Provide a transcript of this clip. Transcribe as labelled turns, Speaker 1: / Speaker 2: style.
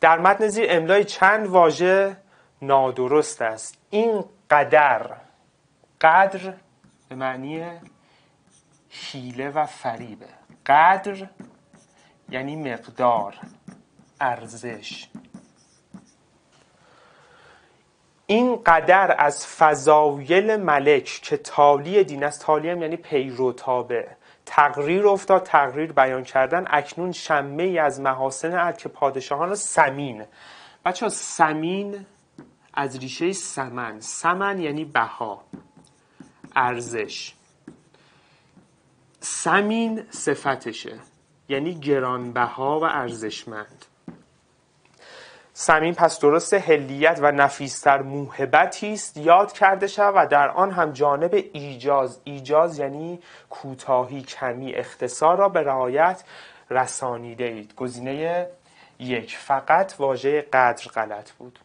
Speaker 1: در متن زیر املای چند
Speaker 2: واژه نادرست است این قدر قدر به معنی حیله و فریبه قدر یعنی مقدار ارزش این قدر از فضایل ملک که تالی دین است تالی هم یعنی پیروتابه تقریر افتاد تقریر بیان کردن اکنون شمه ای از محاسن عد که پادشاهان سمین بچه ها سمین از ریشه سمن سمن یعنی بها ارزش سمین صفتشه یعنی گرانبها و ارزشمند سمین پس درست هلیت و نفیستر موهبتی است یاد کرده شد و در آن هم جانب ایجاز ایجاز یعنی کوتاهی کمی اختصار را به رعایت رسانیده اید گزینه یک فقط واژه قدر غلط بود